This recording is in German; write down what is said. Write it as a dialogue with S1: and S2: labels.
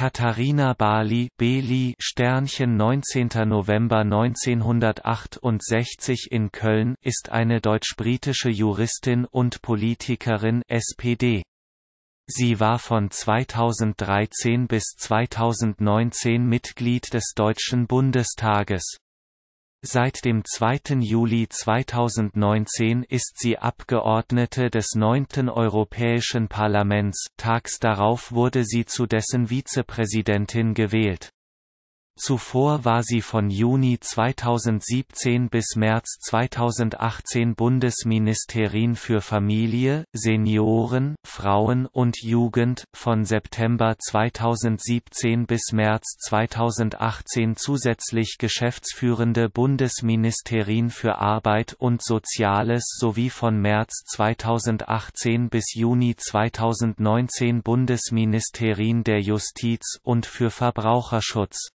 S1: Katharina Bali Beli Sternchen 19. November 1968 in Köln ist eine deutsch-britische Juristin und Politikerin SPD. Sie war von 2013 bis 2019 Mitglied des Deutschen Bundestages. Seit dem 2. Juli 2019 ist sie Abgeordnete des 9. Europäischen Parlaments, tags darauf wurde sie zu dessen Vizepräsidentin gewählt. Zuvor war sie von Juni 2017 bis März 2018 Bundesministerin für Familie, Senioren, Frauen und Jugend, von September 2017 bis März 2018 zusätzlich geschäftsführende Bundesministerin für Arbeit und Soziales sowie von März 2018 bis Juni 2019 Bundesministerin der Justiz und für Verbraucherschutz.